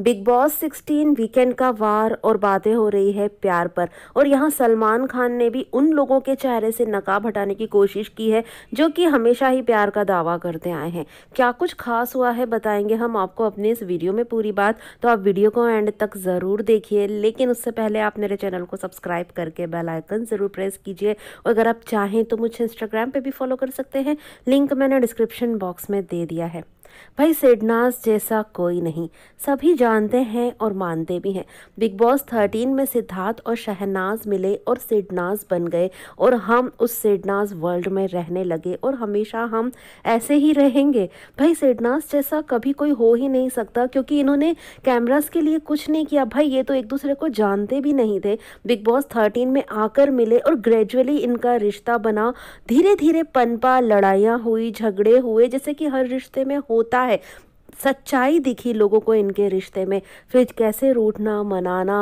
big boss 16 weekend का वार और बातें हो रही है प्यार पर और यहाँ सलमान खान ने भी उन लोगों के चेहरे से नकाब हटाने की कोशिश की है जो कि हमेशा ही प्यार का दावा करते आए हैं क्या कुछ खास हुआ है बताएंगे हम आपको अपने इस वीडियो में पूरी बात तो आप वीडियो को एंड तक ज़रूर देखिए लेकिन उससे पहले आप मेरे चैनल को सब्सक्राइब करके बेलाइकन ज़रूर प्रेस कीजिए और अगर आप चाहें तो मुझे इंस्टाग्राम पर भी फॉलो कर सकते हैं लिंक मैंने डिस्क्रिप्शन बॉक्स में दे दिया है भाई सेडनास जैसा कोई नहीं सभी जानते हैं और मानते भी हैं बिग बॉस थर्टीन में सिद्धार्थ और शहनाज मिले और सिडनास बन गए और हम उस सेडनाज वर्ल्ड में रहने लगे और हमेशा हम ऐसे ही रहेंगे भाई सिडनास जैसा कभी कोई हो ही नहीं सकता क्योंकि इन्होंने कैमरास के लिए कुछ नहीं किया भाई ये तो एक दूसरे को जानते भी नहीं थे बिग बॉस थर्टीन में आकर मिले और ग्रेजुअली इनका रिश्ता बना धीरे धीरे पनपा लड़ाइयाँ हुई झगड़े हुए जैसे कि हर रिश्ते में हो होता है सच्चाई दिखी लोगों को इनके रिश्ते में फिर कैसे रूठना मनाना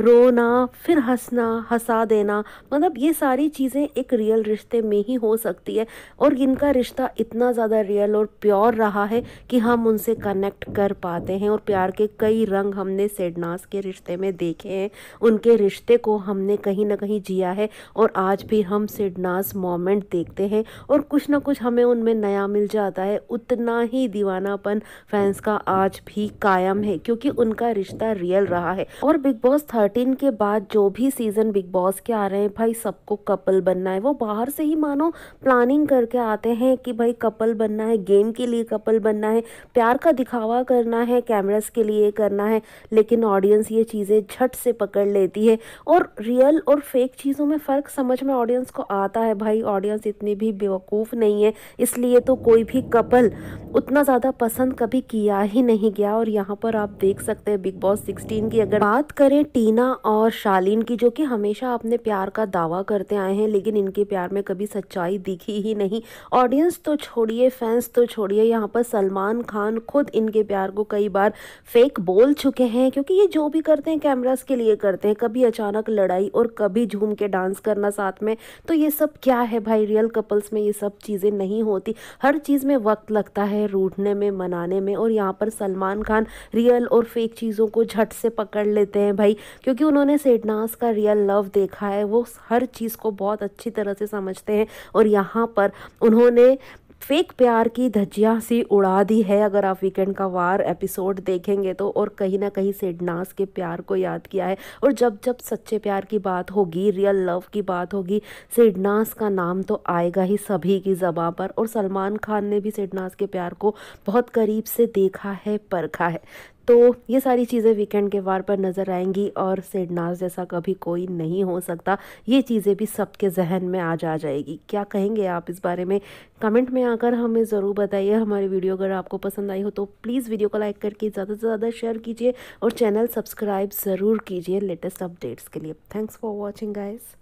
रोना फिर हंसना हंसा देना मतलब ये सारी चीज़ें एक रियल रिश्ते में ही हो सकती है और इनका रिश्ता इतना ज़्यादा रियल और प्योर रहा है कि हम उनसे कनेक्ट कर पाते हैं और प्यार के कई रंग हमने सेडनास के रिश्ते में देखे हैं उनके रिश्ते को हमने कहीं ना कहीं जिया है और आज भी हम सेडनास मोमेंट देखते हैं और कुछ ना कुछ हमें उनमें नया मिल जाता है उतना ही दीवानापन फैन फैंस का आज भी कायम है क्योंकि उनका रिश्ता रियल रहा है और बिग बॉस थर्टीन के बाद जो भी सीजन बिग बॉस के आ रहे हैं भाई सबको कपल बनना है वो बाहर से ही मानो प्लानिंग करके आते हैं कि भाई कपल बनना है गेम के लिए कपल बनना है प्यार का दिखावा करना है कैमरास के लिए करना है लेकिन ऑडियंस ये चीज़ें झट से पकड़ लेती है और रियल और फेक चीज़ों में फ़र्क समझ में ऑडियंस को आता है भाई ऑडियंस इतनी भी बेवकूफ़ नहीं है इसलिए तो कोई भी कपल उतना ज़्यादा पसंद कभी किया ही नहीं गया और यहाँ पर आप देख सकते हैं बिग बॉस 16 की अगर बात करें टीना और शालीन की जो कि हमेशा अपने प्यार का दावा करते आए हैं लेकिन इनके प्यार में कभी सच्चाई दिखी ही नहीं ऑडियंस तो छोड़िए फैंस तो छोड़िए यहाँ पर सलमान खान खुद इनके प्यार को कई बार फेक बोल चुके हैं क्योंकि ये जो भी करते हैं कैमराज के लिए करते हैं कभी अचानक लड़ाई और कभी झूम के डांस करना साथ में तो ये सब क्या है भाई रियल कपल्स में ये सब चीज़ें नहीं होती हर चीज़ में वक्त लगता है रूठने में मनाने में में और यहाँ पर सलमान खान रियल और फेक चीज़ों को झट से पकड़ लेते हैं भाई क्योंकि उन्होंने सेठनास का रियल लव देखा है वो हर चीज़ को बहुत अच्छी तरह से समझते हैं और यहाँ पर उन्होंने फेक प्यार की धज्जियाँ सी उड़ा दी है अगर आप वीकेंड का वार एपिसोड देखेंगे तो और कहीं ना कहीं सेडनास के प्यार को याद किया है और जब जब सच्चे प्यार की बात होगी रियल लव की बात होगी सेडनास का नाम तो आएगा ही सभी की ज़बा पर और सलमान खान ने भी सेडनास के प्यार को बहुत करीब से देखा है परखा है तो ये सारी चीज़ें वीकेंड के वार पर नज़र आएंगी और सेडनाज जैसा कभी कोई नहीं हो सकता ये चीज़ें भी सबके जहन में आज आ जाएगी क्या कहेंगे आप इस बारे में कमेंट में आकर हमें ज़रूर बताइए हमारी वीडियो अगर आपको पसंद आई हो तो प्लीज़ वीडियो को लाइक करके ज़्यादा से ज़्यादा शेयर कीजिए और चैनल सब्सक्राइब ज़रूर कीजिए लेटेस्ट अपडेट्स के लिए थैंक्स फॉर वॉचिंग गाइज़